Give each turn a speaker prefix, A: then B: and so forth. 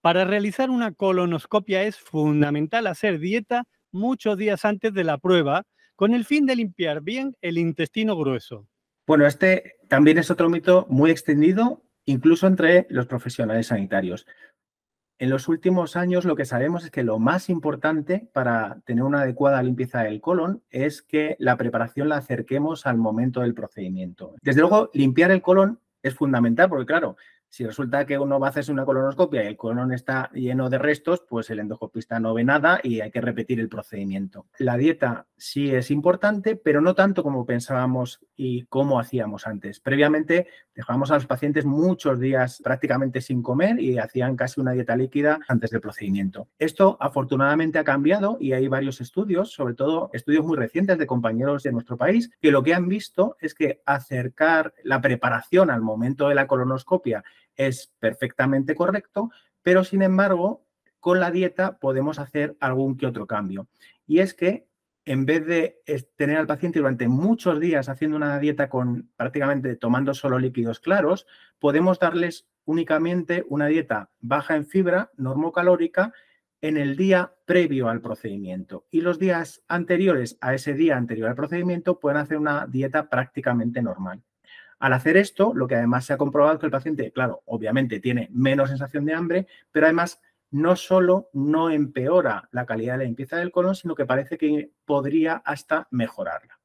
A: Para realizar una colonoscopia es fundamental hacer dieta muchos días antes de la prueba con el fin de limpiar bien el intestino grueso.
B: Bueno, este también es otro mito muy extendido, incluso entre los profesionales sanitarios. En los últimos años lo que sabemos es que lo más importante para tener una adecuada limpieza del colon es que la preparación la acerquemos al momento del procedimiento. Desde luego, limpiar el colon es fundamental porque, claro, si resulta que uno va a hacerse una colonoscopia y el colon está lleno de restos, pues el endoscopista no ve nada y hay que repetir el procedimiento. La dieta sí es importante, pero no tanto como pensábamos y como hacíamos antes. Previamente dejábamos a los pacientes muchos días prácticamente sin comer y hacían casi una dieta líquida antes del procedimiento. Esto afortunadamente ha cambiado y hay varios estudios, sobre todo estudios muy recientes de compañeros de nuestro país, que lo que han visto es que acercar la preparación al momento de la colonoscopia es perfectamente correcto, pero sin embargo, con la dieta podemos hacer algún que otro cambio. Y es que en vez de tener al paciente durante muchos días haciendo una dieta con prácticamente tomando solo líquidos claros, podemos darles únicamente una dieta baja en fibra, normocalórica, en el día previo al procedimiento. Y los días anteriores a ese día anterior al procedimiento pueden hacer una dieta prácticamente normal. Al hacer esto, lo que además se ha comprobado es que el paciente, claro, obviamente tiene menos sensación de hambre, pero además no solo no empeora la calidad de la limpieza del colon, sino que parece que podría hasta mejorarla.